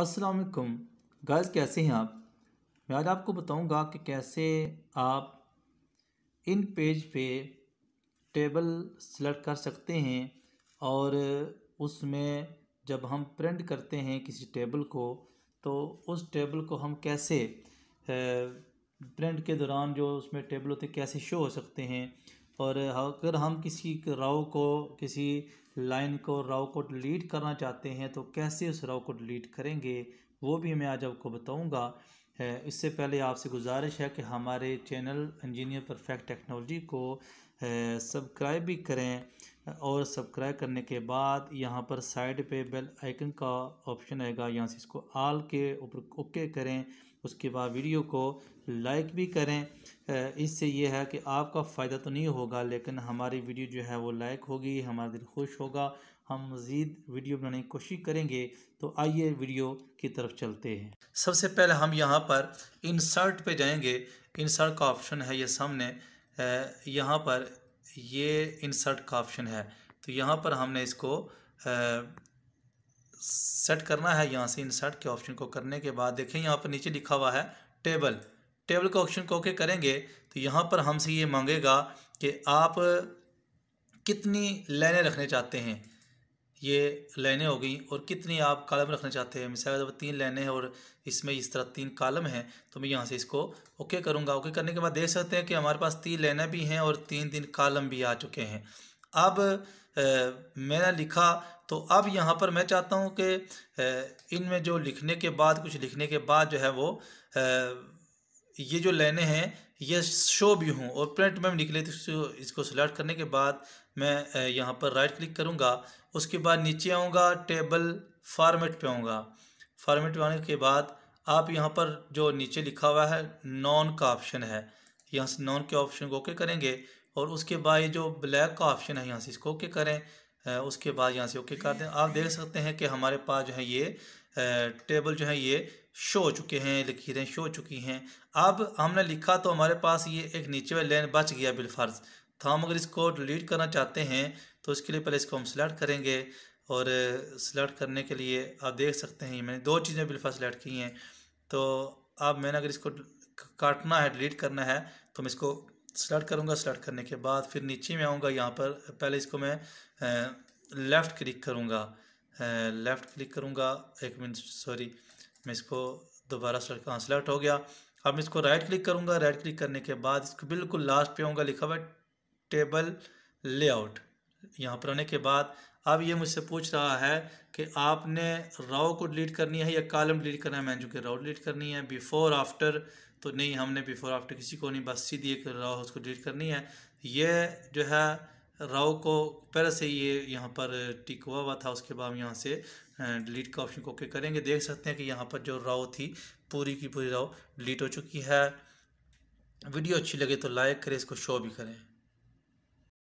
असलकुम वालेकुम कैसे हैं आप मैं आज आपको बताऊंगा कि कैसे आप इन पेज पे टेबल सेलेक्ट कर सकते हैं और उसमें जब हम प्रिंट करते हैं किसी टेबल को तो उस टेबल को हम कैसे प्रिंट के दौरान जो उसमें टेबल होते कैसे शो हो सकते हैं और अगर हम किसी राव को किसी लाइन को राव को डिलीट करना चाहते हैं तो कैसे उस राव को डिलीट करेंगे वो भी मैं आज आपको बताऊंगा इससे पहले आपसे गुजारिश है कि हमारे चैनल इंजीनियर परफेक्ट टेक्नोलॉजी को सब्सक्राइब भी करें और सब्सक्राइब करने के बाद यहाँ पर साइड पे बेल आइकन का ऑप्शन आएगा यहाँ से इसको आल के ऊपर ओके करें उसके बाद वीडियो को लाइक भी करें इससे यह है कि आपका फ़ायदा तो नहीं होगा लेकिन हमारी वीडियो जो है वो लाइक होगी हमारा दिल खुश होगा हम मज़ीद वीडियो बनाने की कोशिश करेंगे तो आइए वीडियो की तरफ चलते हैं सबसे पहले हम यहाँ पर इंसर्ट पे जाएंगे इंसर्ट का ऑप्शन है ये सामने यहाँ पर ये इंसर्ट का ऑप्शन है तो यहाँ पर हमने इसको सेट करना है यहाँ से इंसर्ट के ऑप्शन को करने के बाद देखें यहाँ पर नीचे लिखा हुआ है टेबल टेबल का ऑप्शन को ओके करेंगे तो यहाँ पर हमसे ये मांगेगा कि आप कितनी लाइनें रखने चाहते हैं ये लाइनें हो गई और कितनी आप कालम रखना चाहते हैं मिसाल जब तीन लाइनें हैं और इसमें इस तरह तीन कालम हैं तो मैं यहाँ से इसको ओके करूँगा ओके करने के बाद देख सकते हैं कि हमारे पास तीन लाइनें भी हैं और तीन तीन कालम भी आ चुके हैं अब मैंने लिखा तो अब यहाँ पर मैं चाहता हूँ कि इनमें जो लिखने के बाद कुछ लिखने के बाद जो है वो आ, ये जो लाइनें हैं ये शो भी हूँ और प्रिंट में भी निकले तो इसको सिलेक्ट करने के बाद मैं यहाँ पर राइट क्लिक करूँगा उसके बाद नीचे आऊँगा टेबल फार्मेट पे आऊँगा फार्मेट पे आने के बाद आप यहाँ पर जो नीचे लिखा हुआ है नॉन का ऑप्शन है यहाँ से नॉन के ऑप्शन को ओके करेंगे और उसके बाद ये जो ब्लैक का ऑप्शन है यहाँ से इसको ओके करें उसके बाद यहाँ से ओके कर दें आप देख सकते हैं कि हमारे पास जो है ये टेबल जो है ये शो हो चुके हैं लकीरें शो हो चुकी हैं अब हमने लिखा तो हमारे पास ये एक नीचे वाली लाइन बच गया बिलफर्ज तो हम अगर इसको डिलीट करना चाहते हैं तो इसके लिए पहले इसको हम सिलेक्ट करेंगे और सिलेक्ट करने के लिए आप देख सकते हैं मैंने दो चीज़ें बिलफर्ज सिलेक्ट की हैं तो अब मैंने अगर इसको काटना है डिलीट करना है तो मैं इसको सिलेक्ट करूँगा सिलेक्ट करने के बाद फिर नीचे में आऊँगा यहाँ पर पहले इसको मैं लेफ़्ट क्लिक करूँगा लेफ़्ट क्लिक करूँगा एक मिनट सॉरी मैं इसको दोबारा सेलेक्ट हो गया अब मैं इसको राइट क्लिक करूँगा राइट क्लिक करने के बाद इसको बिल्कुल लास्ट पे होगा लिखा हुआ टेबल लेआउट यहाँ पर आने के बाद अब ये मुझसे पूछ रहा है कि आपने राव को डिलीट करनी है या कॉलम डिलीट करना है मैंने चूँकि राव डिलीट करनी है बिफ़ोर आफ्टर तो नहीं हमने बिफ़ोर आफ्टर किसी को नहीं बस सीधी एक राव उसको डिलीट करनी है ये जो है राव को पहले से ये यहाँ पर टिक हुआ हुआ था उसके बाद यहाँ से डिलीट का ऑप्शन को क्लिक करेंगे देख सकते हैं कि यहाँ पर जो राव थी पूरी की पूरी राव डिलीट हो चुकी है वीडियो अच्छी लगे तो लाइक करें इसको शो भी करें